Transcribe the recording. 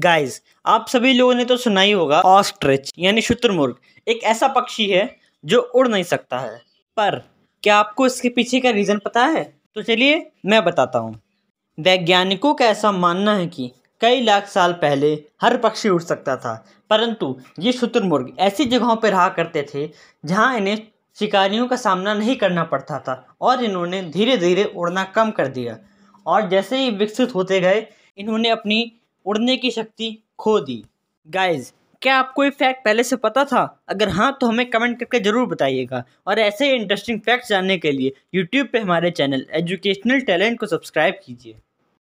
guys आप सभी लोगों ने तो सुना ही होगा ऑस्ट्रिच यानी शुतुरमुर्ग एक ऐसा पक्षी है जो उड़ नहीं सकता है पर क्या आपको इसके पीछे का रीज़न पता है तो चलिए मैं बताता हूँ वैज्ञानिकों का ऐसा मानना है कि कई लाख साल पहले हर पक्षी उड़ सकता था परंतु ये शुतुरमुर्ग ऐसी जगहों पर रहा करते थे जहाँ इन्हें शिकारियों का सामना नहीं करना पड़ता था और इन्होंने धीरे धीरे उड़ना कम कर दिया और जैसे ही विकसित होते गए इन्होंने अपनी उड़ने की शक्ति खो दी गाइज क्या आपको ये फैक्ट पहले से पता था अगर हाँ तो हमें कमेंट करके ज़रूर बताइएगा और ऐसे ही इंटरेस्टिंग फैक्ट्स जानने के लिए यूट्यूब पे हमारे चैनल एजुकेशनल टैलेंट को सब्सक्राइब कीजिए